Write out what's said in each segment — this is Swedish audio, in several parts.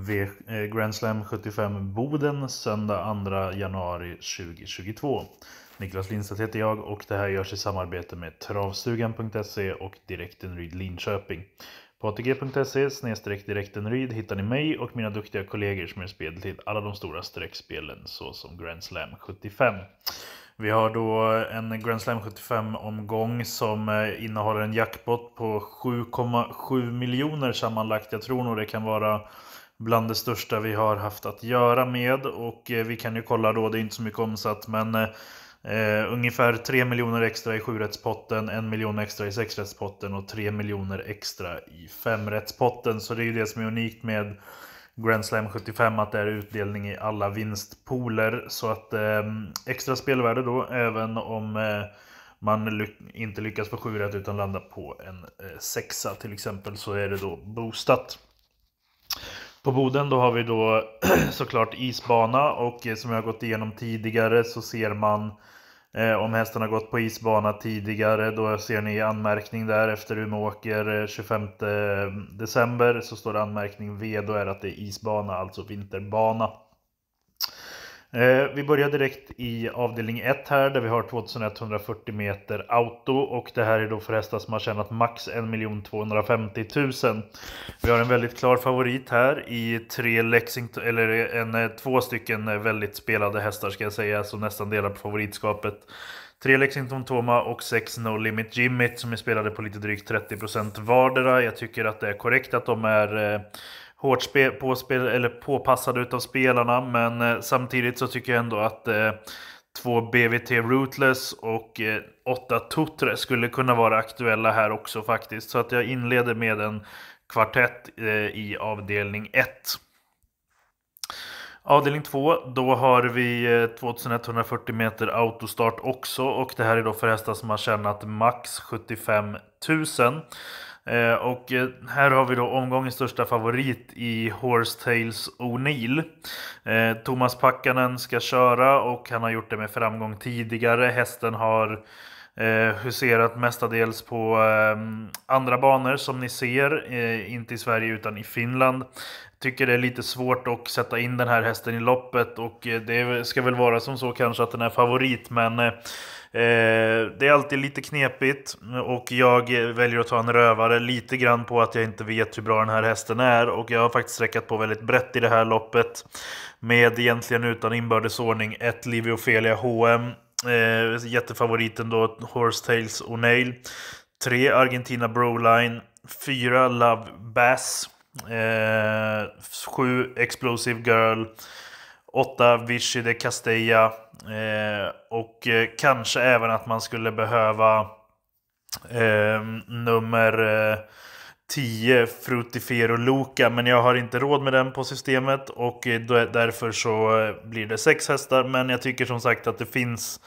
v eh, Grand Slam 75 Boden söndag 2 januari 2022. Niklas Lindstedt heter jag och det här görs i samarbete med travstugan.se och Direktenryd Linköping. På atg.se direktenryd hittar ni mig och mina duktiga kollegor som är spel till alla de stora streckspelen såsom Grand Slam 75. Vi har då en Grand Slam 75-omgång som eh, innehåller en jackpot på 7,7 miljoner sammanlagt. Jag tror nog det kan vara bland det största vi har haft att göra med och eh, vi kan ju kolla då, det är inte så mycket omsatt men eh, ungefär 3 miljoner extra i sjurättspotten, 1 miljon extra i sexrättspotten och 3 miljoner extra i femrättspotten. Så det är ju det som är unikt med Grand Slam 75 att det är utdelning i alla vinstpooler. Så att eh, extra spelvärde då även om eh, man ly inte lyckas få 7 utan landar på en eh, sexa till exempel så är det då boostat. På Boden då har vi då såklart isbana och eh, som jag har gått igenom tidigare så ser man eh, om hästen har gått på isbana tidigare. Då ser ni anmärkning där efter Umeå åker 25 eh, eh, december så står det anmärkning V. Då är det att det är isbana, alltså vinterbana. Eh, vi börjar direkt i avdelning 1 här där vi har 2140 meter auto och det här är då för hästar som har tjänat max 1 250 000. Vi har en väldigt klar favorit här i tre Lexington, eller en, eh, två stycken väldigt spelade hästar ska jag säga, så nästan delar på favoritskapet. Tre Lexington Toma och sex No Limit Jimmit som är spelade på lite drygt 30% vardera. Jag tycker att det är korrekt att de är eh, hårt spel, påspel, eller påpassade utav spelarna. Men eh, samtidigt så tycker jag ändå att eh, två BVT Rootless och eh, åtta Tutre skulle kunna vara aktuella här också faktiskt. Så att jag inleder med en kvartett eh, i avdelning 1. Avdelning 2, då har vi 2140 eh, meter autostart också och det här är då för hästar som har tjänat max 75 000. Eh, och eh, här har vi då omgångens största favorit i Horsetails O'Neill. Eh, Thomas Packanen ska köra och han har gjort det med framgång tidigare. Hästen har Eh, huserat mestadels på eh, andra banor som ni ser, eh, inte i Sverige utan i Finland. Tycker det är lite svårt att sätta in den här hästen i loppet och eh, det ska väl vara som så kanske att den är favorit men eh, eh, det är alltid lite knepigt och jag väljer att ta en rövare lite grann på att jag inte vet hur bra den här hästen är och jag har faktiskt räckat på väldigt brett i det här loppet med egentligen utan inbördes ordning ett Livio Felia HM Eh, jättefavoriten då, Horse Tales O'Neill. 3. Argentina Broline. 4. Love Bass. 7. Eh, Explosive Girl. 8. Vichy de Castella. Eh, och eh, kanske även att man skulle behöva eh, nummer eh, 10 Frutifero Loka men jag har inte råd med den på systemet och eh, därför så eh, blir det 6 hästar men jag tycker som sagt att det finns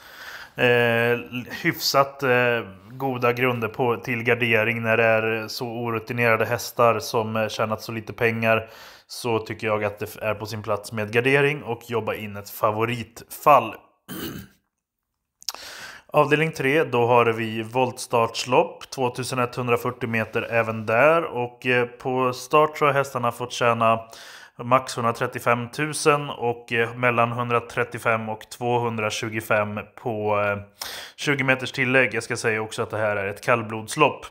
eh, hyfsat eh, goda grunder på, till gardering när det är så orutinerade hästar som eh, tjänat så lite pengar så tycker jag att det är på sin plats med gardering och jobba in ett favoritfall. Avdelning 3, då har vi voltstartslopp, 2140 meter även där. Och eh, på start så har hästarna fått tjäna max 135 000 och eh, mellan 135 och 225 på 20 eh, meters tillägg. Jag ska säga också att det här är ett kallblodslopp.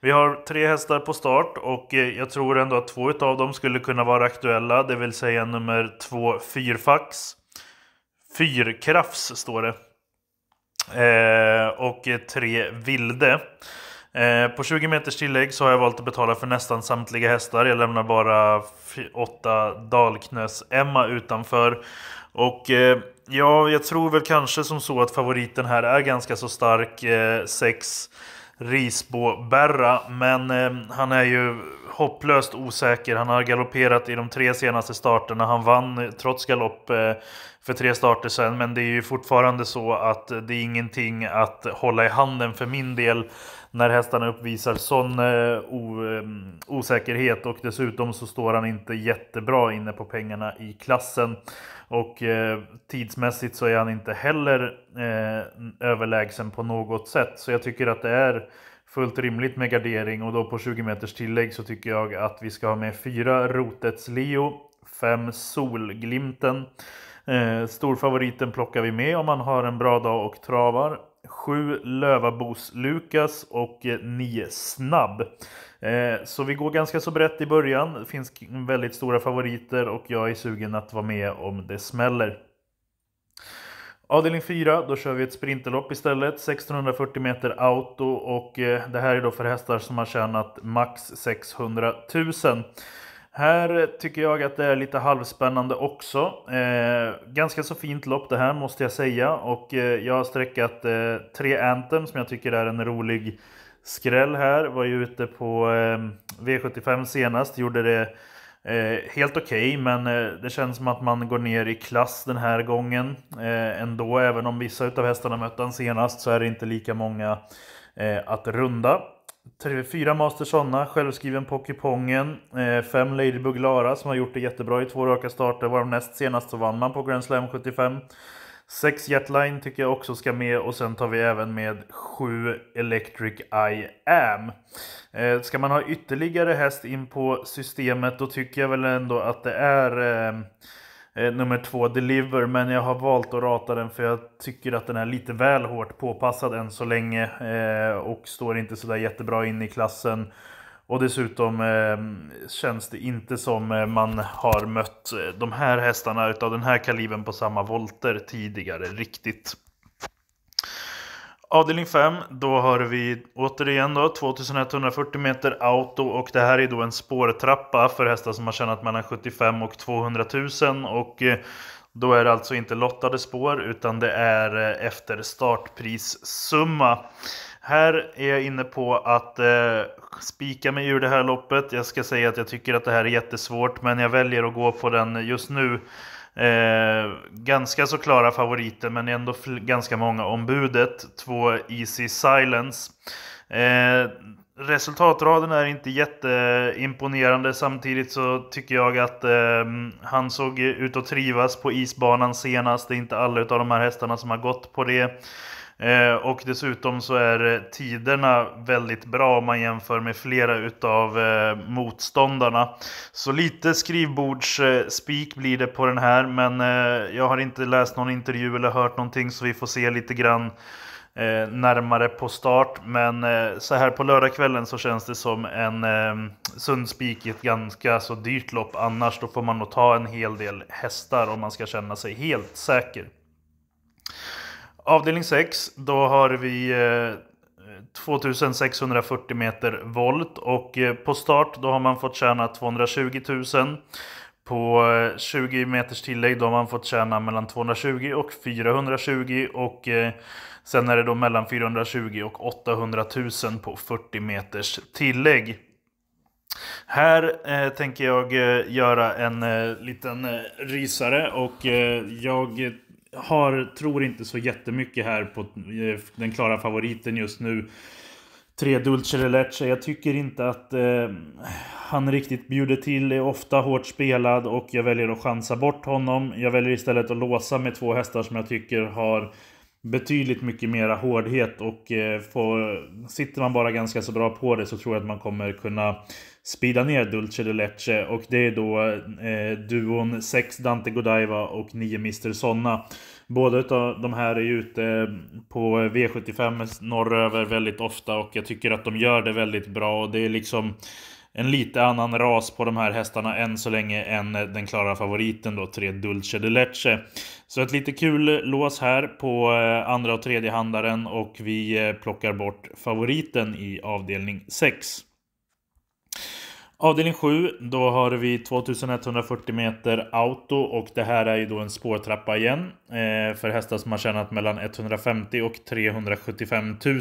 Vi har tre hästar på start och jag tror ändå att två av dem skulle kunna vara aktuella, det vill säga nummer två Fyrfax. Fyrkrafs står det. Eh, och eh, tre vilde. Eh, på 20 meters tillägg så har jag valt att betala för nästan samtliga hästar. Jag lämnar bara åtta dalknös emma utanför. Och eh, ja, jag tror väl kanske som så att favoriten här är ganska så stark. 6 Risbo-Berra. Men eh, han är ju hopplöst osäker. Han har galopperat i de tre senaste starterna. Han vann eh, trots galopp eh, för tre starter sedan. Men det är ju fortfarande så att det är ingenting att hålla i handen för min del när hästarna uppvisar sån eh, mm, osäkerhet och dessutom så står han inte jättebra inne på pengarna i klassen. Och eh, tidsmässigt så är han inte heller eh, överlägsen på något sätt. Så jag tycker att det är fullt rimligt med gardering och då på 20 meters tillägg så tycker jag att vi ska ha med fyra Rotets Leo, fem Solglimten. Eh, storfavoriten plockar vi med om man har en bra dag och travar. 7 Lövabos Lukas och 9 eh, Snabb. Eh, så vi går ganska så brett i början. Det finns väldigt stora favoriter och jag är sugen att vara med om det smäller. Avdelning 4, då kör vi ett sprinterlopp istället. 1640 meter auto och eh, det här är då för hästar som har tjänat max 600 000. Här tycker jag att det är lite halvspännande också. Eh, ganska så fint lopp det här måste jag säga. Och eh, jag har sträckat eh, tre Anthem som jag tycker är en rolig skräll här. Var ju ute på eh, V75 senast, gjorde det eh, helt okej. Okay, men eh, det känns som att man går ner i klass den här gången eh, ändå. Även om vissa av hästarna mötte den senast så är det inte lika många att runda fyra Masters sådana, självskriven Pockipongen, eh, fem Ladybug Lara som har gjort det jättebra i två raka starter, varav näst senast så vann man på Grand Slam 75. Sex Jetline tycker jag också ska med och sen tar vi även med sju Electric I Am. Eh, ska man ha ytterligare häst in på systemet då tycker jag väl ändå att det är eh, Eh, nummer två, Deliver, men jag har valt att rata den för jag tycker att den är lite väl hårt påpassad än så länge eh, och står inte sådär jättebra in i klassen. Och dessutom eh, känns det inte som eh, man har mött eh, de här hästarna utav den här kalibern på samma volter tidigare riktigt. Avdelning 5, då har vi återigen då 2140 meter auto och det här är då en spårtrappa för hästar som har tjänat mellan 75 och 200 000 och eh, då är det alltså inte lottade spår utan det är eh, efter startprissumma. Här är jag inne på att eh, spika mig ur det här loppet. Jag ska säga att jag tycker att det här är jättesvårt men jag väljer att gå på den just nu. Eh, ganska så klara favoriter men ändå ganska många ombudet. Två Easy Silence. Eh, resultatraden är inte jätteimponerande. Samtidigt så tycker jag att eh, han såg ut att trivas på isbanan senast. Det är inte alla av de här hästarna som har gått på det. Eh, och dessutom så är tiderna väldigt bra om man jämför med flera utav eh, motståndarna. Så lite skrivbordsspik blir det på den här, men eh, jag har inte läst någon intervju eller hört någonting så vi får se lite grann närmare på start. Men så här på lördagskvällen så känns det som en eh, sundspik i ett ganska så dyrt lopp. Annars då får man nog ta en hel del hästar om man ska känna sig helt säker. Avdelning 6, då har vi 2640 eh, meter volt och eh, på start då har man fått tjäna 220 000. På 20 eh, meters tillägg då har man fått tjäna mellan 220 och 420 och sen är det då mellan 420 och 800 000 på 40 meters tillägg. Här eh, tänker jag göra en eh, liten eh, rysare och jag har, tror inte så jättemycket här på eh, den klara favoriten just nu. Tre Dulce Lelecce. Jag tycker inte att eh, han riktigt bjuder till. Är ofta hårt spelad och jag väljer att chansa bort honom. Jag väljer istället att låsa med två hästar som jag tycker har betydligt mycket mera hårdhet och eh, får, sitter man bara ganska så bra på det så tror jag att man kommer kunna spida ner Dulce de Leche och det är då eh, duon 6 Dante Godiva och 9 Mr Sonna. Båda av de här är ute på V75 norröver väldigt ofta och jag tycker att de gör det väldigt bra och det är liksom en lite annan ras på de här hästarna än så länge än eh, den klara favoriten då, 3 Dulce de Leche. Så ett lite kul eh, lås här på eh, andra och tredje handaren och vi plockar bort favoriten i avdelning 6. Avdelning 7, då har vi 2140 meter auto och det här är ju då en spårtrappa igen. för hästar som har tjänat mellan 150 och 375 000.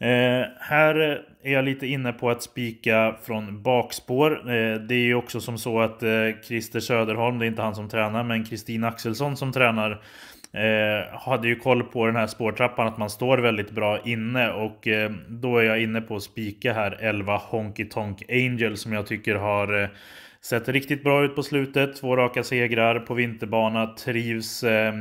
Eh, här är jag lite inne på att spika från bakspår. Eh, det är ju också som så att eh, Christer Söderholm, det är inte han som tränar, men Kristin Axelsson som tränar Eh, hade ju koll på den här spårtrappan att man står väldigt bra inne och eh, då är jag inne på att spika här 11 Honky Tonk Angel som jag tycker har eh, sett riktigt bra ut på slutet. Två raka segrar på vinterbana, trivs eh,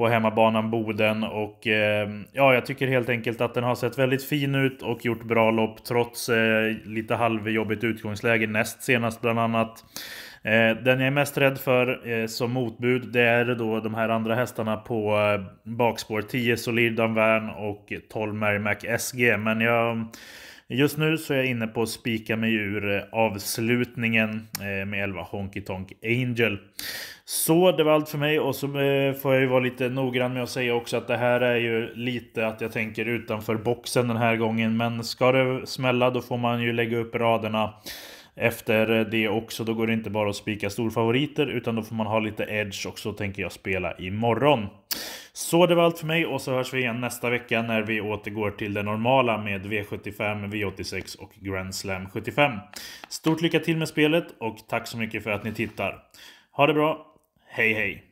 på hemmabanan Boden. Och eh, ja, jag tycker helt enkelt att den har sett väldigt fin ut och gjort bra lopp trots eh, lite halvjobbigt utgångsläge näst senast bland annat. Eh, den jag är mest rädd för eh, som motbud det är då de här andra hästarna på eh, bakspår. 10 Solid Danvern och 12 Mary Mac SG. Men jag Just nu så är jag inne på att spika mig ur eh, avslutningen eh, med 11 Honky Tonk Angel. Så det var allt för mig och så eh, får jag ju vara lite noggrann med att säga också att det här är ju lite att jag tänker utanför boxen den här gången. Men ska det smälla då får man ju lägga upp raderna efter det också. Då går det inte bara att spika storfavoriter utan då får man ha lite edge och så tänker jag spela imorgon. Så det var allt för mig och så hörs vi igen nästa vecka när vi återgår till det normala med V75, V86 och Grand Slam 75. Stort lycka till med spelet och tack så mycket för att ni tittar. Ha det bra. Hej hej!